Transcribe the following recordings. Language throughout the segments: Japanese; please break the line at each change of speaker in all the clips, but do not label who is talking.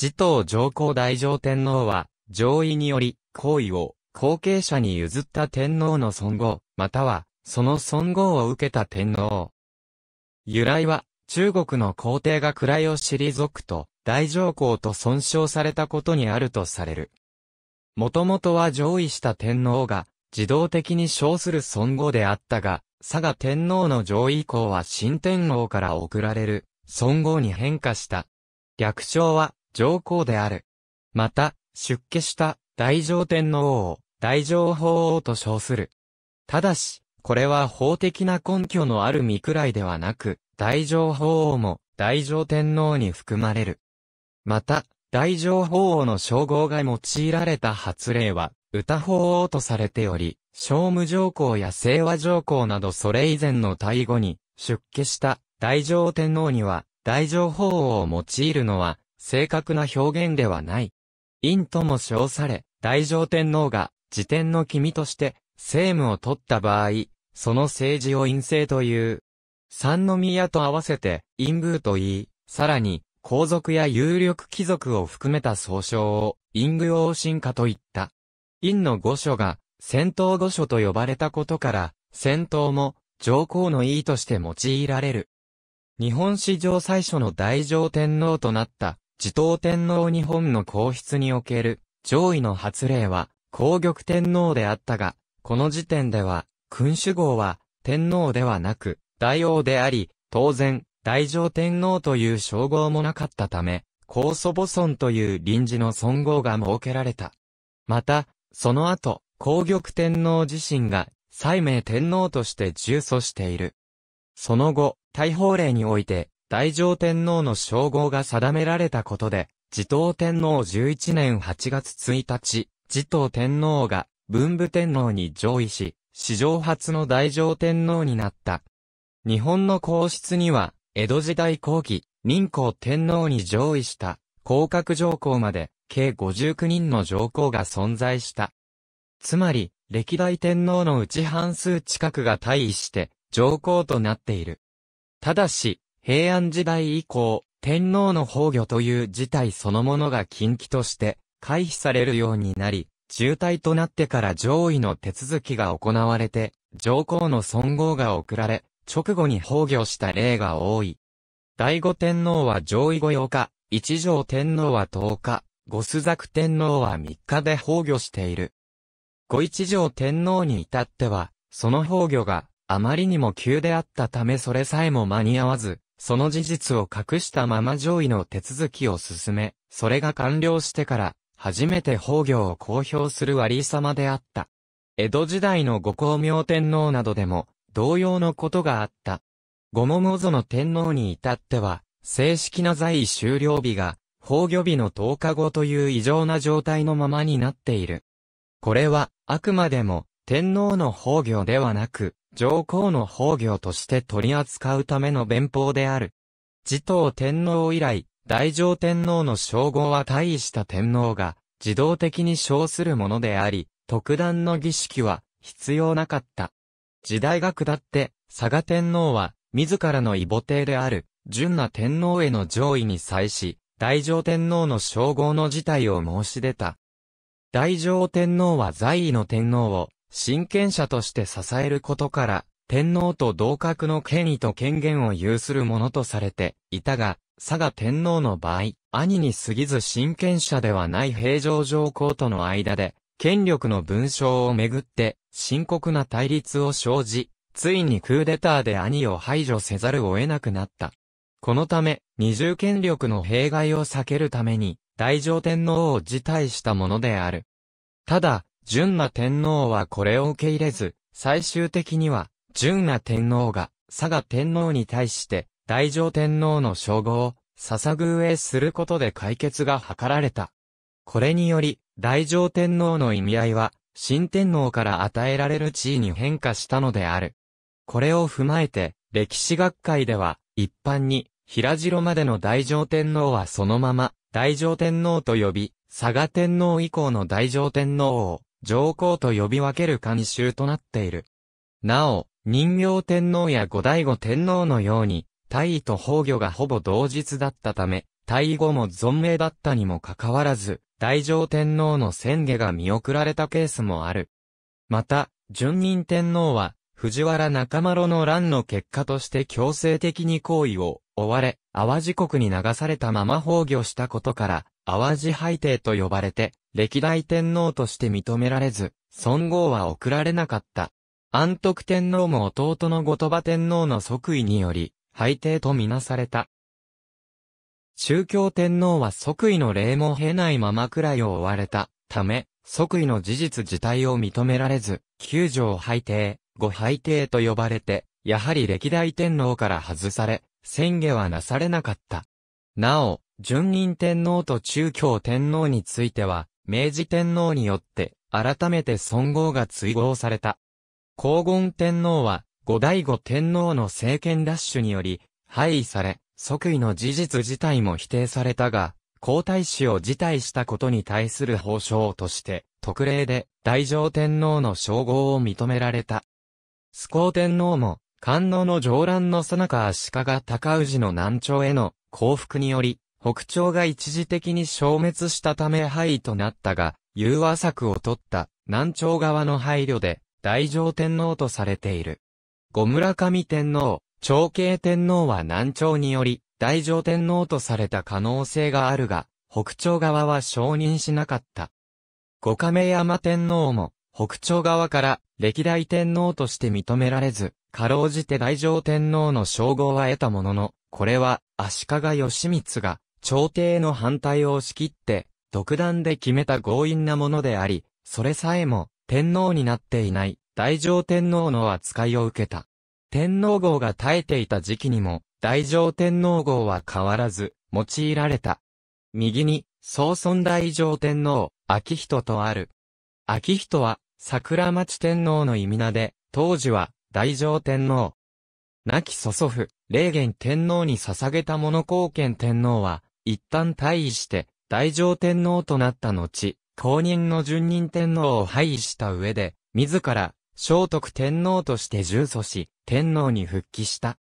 自統上皇大上天皇は、上位により、皇位を、後継者に譲った天皇の尊号、または、その尊号を受けた天皇。由来は、中国の皇帝が位を退くと、大上皇と尊称されたことにあるとされる。もともとは上位した天皇が、自動的に称する尊号であったが、佐賀天皇の上位以降は新天皇から贈られる、尊号に変化した。略称は、上皇である。また、出家した大乗天皇を大乗法王と称する。ただし、これは法的な根拠のある身くらいではなく、大乗法王も大乗天皇に含まれる。また、大乗法王の称号が用いられた発令は、歌法王とされており、聖武上皇や清和上皇などそれ以前の大語に出家した大乗天皇には大乗法王を用いるのは正確な表現ではない。陰とも称され、大乗天皇が、自天の君として、政務を取った場合、その政治を陰性という。三宮と合わせて、陰宮と言い、さらに、皇族や有力貴族を含めた総称を、陰宮王神家と言った。陰の御所が、戦闘御所と呼ばれたことから、戦闘も、上皇の意として用いられる。日本史上最初の大乗天皇となった、持統天皇日本の皇室における上位の発令は皇玉天皇であったが、この時点では君主号は天皇ではなく大王であり、当然大乗天皇という称号もなかったため、高祖母尊という臨時の尊号が設けられた。また、その後、皇玉天皇自身が西明天皇として従祖している。その後、大法令において、大乗天皇の称号が定められたことで、自統天皇11年8月1日、自統天皇が文武天皇に上位し、史上初の大乗天皇になった。日本の皇室には、江戸時代後期、民皇天皇に上位した、降格上皇まで、計59人の上皇が存在した。つまり、歴代天皇のうち半数近くが退位して、上皇となっている。ただし、平安時代以降、天皇の崩御という事態そのものが禁忌として回避されるようになり、中退となってから上位の手続きが行われて、上皇の尊号が贈られ、直後に崩御した例が多い。第五天皇は上位後8日、一条天皇は10日、五須作天皇は3日で崩御している。五一条天皇に至っては、その崩御があまりにも急であったためそれさえも間に合わず、その事実を隠したまま上位の手続きを進め、それが完了してから、初めて崩御を公表する割様であった。江戸時代の五光明天皇などでも、同様のことがあった。五桃もぞの天皇に至っては、正式な在位終了日が、崩御日の10日後という異常な状態のままになっている。これは、あくまでも、天皇の崩御ではなく、上皇の崩御として取り扱うための弁法である。持統天皇以来、大乗天皇の称号は退位した天皇が自動的に称するものであり、特段の儀式は必要なかった。時代が下って、佐賀天皇は自らの異母帝である、純な天皇への上位に際し、大乗天皇の称号の事態を申し出た。大乗天皇は在位の天皇を親権者として支えることから、天皇と同格の権威と権限を有するものとされていたが、佐賀天皇の場合、兄に過ぎず親権者ではない平常上皇との間で、権力の文章をめぐって、深刻な対立を生じ、ついにクーデターで兄を排除せざるを得なくなった。このため、二重権力の弊害を避けるために、大乗天皇を辞退したものである。ただ、純な天皇はこれを受け入れず、最終的には、純な天皇が、佐賀天皇に対して、大乗天皇の称号を、捧ぐへすることで解決が図られた。これにより、大乗天皇の意味合いは、新天皇から与えられる地位に変化したのである。これを踏まえて、歴史学会では、一般に、平城までの大乗天皇はそのまま、大乗天皇と呼び、佐賀天皇以降の大乗天皇を、上皇と呼び分ける慣習となっている。なお、人形天皇や後醍醐天皇のように、大位と崩御がほぼ同日だったため、大位後も存命だったにもかかわらず、大乗天皇の宣下が見送られたケースもある。また、順任天皇は、藤原中丸の乱の結果として強制的に行為を追われ、淡路国に流されたまま崩御したことから、淡路拝帝と呼ばれて、歴代天皇として認められず、孫号は送られなかった。安徳天皇も弟の後鳥羽天皇の即位により、拝帝とみなされた。中教天皇は即位の礼も経ないままくらいを追われたため、即位の事実自体を認められず、九条拝帝、五拝帝と呼ばれて、やはり歴代天皇から外され、宣言はなされなかった。なお、順仁天皇と中京天皇については、明治天皇によって、改めて尊号が追号された。黄金天皇は、後醍醐天皇の政権ラッシュにより、廃位され、即位の事実自体も否定されたが、皇太子を辞退したことに対する報奨として、特例で大乗天皇の称号を認められた。スコ天皇も、官能の上乱のさなか足利尊氏の南朝への降伏により、北朝が一時的に消滅したため廃位となったが、融和策を取った南朝側の配慮で大乗天皇とされている。後村上天皇、長慶天皇は南朝により大乗天皇とされた可能性があるが、北朝側は承認しなかった。五亀山天皇も北朝側から歴代天皇として認められず、かろうじて大乗天皇の称号は得たものの、これは足利義満が朝廷の反対を押し切って、独断で決めた強引なものであり、それさえも、天皇になっていない、大乗天皇の扱いを受けた。天皇号が耐えていた時期にも、大乗天皇号は変わらず、用いられた。右に、総尊大乗天皇、秋人とある。秋人は、桜町天皇の意味名で、当時は、大乗天皇。亡き祖祖父、霊元天皇に捧げた物貢献天皇は、一旦退位して、大乗天皇となった後、公認の順任天皇を廃位した上で、自ら、聖徳天皇として従祖し、天皇に復帰した。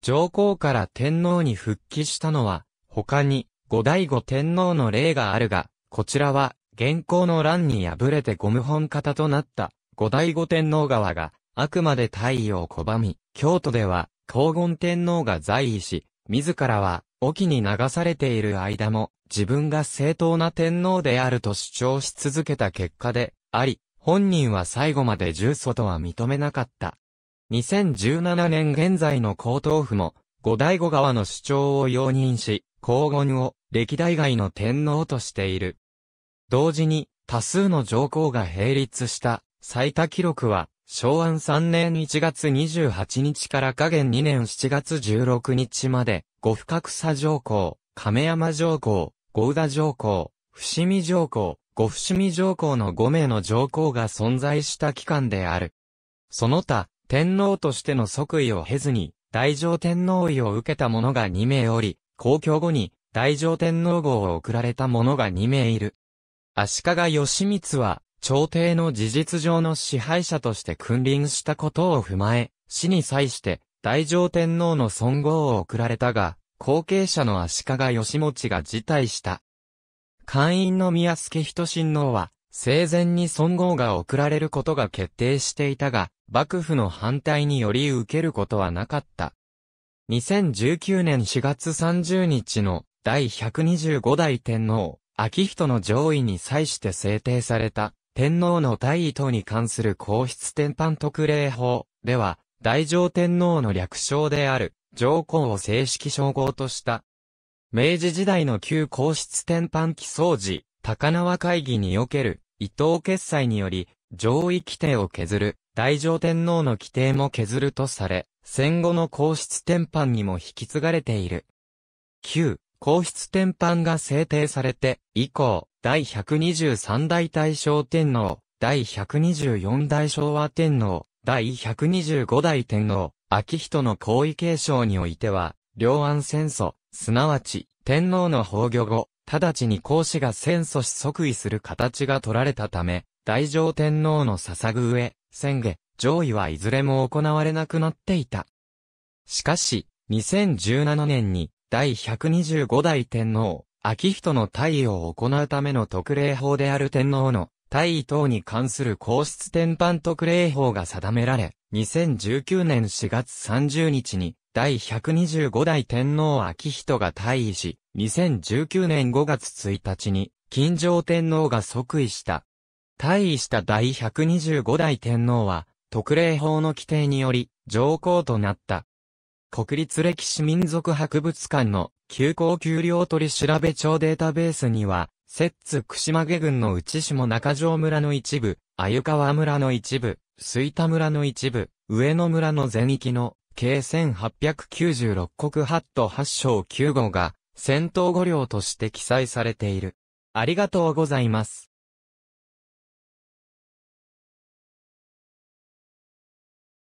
上皇から天皇に復帰したのは、他に、後醍醐天皇の例があるが、こちらは、現行の乱に敗れてゴム本型となった、後醍醐天皇側が、あくまで退位を拒み、京都では、黄金天皇が在位し、自らは、沖に流されている間も、自分が正当な天皇であると主張し続けた結果で、あり、本人は最後まで重祖とは認めなかった。2017年現在の皇統府も、後醍醐川の主張を容認し、皇言を歴代外の天皇としている。同時に、多数の上皇が並立した最多記録は、昭安3年1月28日から下限2年7月16日まで、五深草上皇、亀山上皇、合田上皇、伏見上皇、五伏見上皇の5名の上皇が存在した期間である。その他、天皇としての即位を経ずに、大乗天皇位を受けた者が2名おり、公共後に大乗天皇号を贈られた者が2名いる。足利義満は、朝廷の事実上の支配者として君臨したことを踏まえ、死に際して、大乗天皇の尊号を贈られたが、後継者の足利義持が辞退した。官員の宮助人親王は、生前に尊号が贈られることが決定していたが、幕府の反対により受けることはなかった。2019年4月30日の第125代天皇、秋人の上位に際して制定された、天皇の大位等に関する皇室天般特例法では、大乗天皇の略称である、上皇を正式称号とした。明治時代の旧皇室天般起草時、高輪会議における、伊藤決裁により、上位規定を削る、大乗天皇の規定も削るとされ、戦後の皇室天般にも引き継がれている。旧、皇室天般が制定されて、以降、第123代大正天皇、第124代昭和天皇、第125代天皇、昭仁の皇位継承においては、両安戦争、すなわち、天皇の崩御後、直ちに孔子が戦争し即位する形が取られたため、大乗天皇の捧ぐ上、宣下、上位はいずれも行われなくなっていた。しかし、2017年に、第125代天皇、昭仁の退位を行うための特例法である天皇の大伊等に関する皇室典範特例法が定められ、2019年4月30日に、第125代天皇昭人が退位し、2019年5月1日に、金城天皇が即位した。退位した第125代天皇は、特例法の規定により、上皇となった。国立歴史民族博物館の休校給料取調べ帳データベースには、摂津串間下郡の内下中条村の一部、鮎川村の一部、水田村の一部、上野村の全域の、計1896国8都8章9号が、戦闘五領として記載されている。ありがとうございます。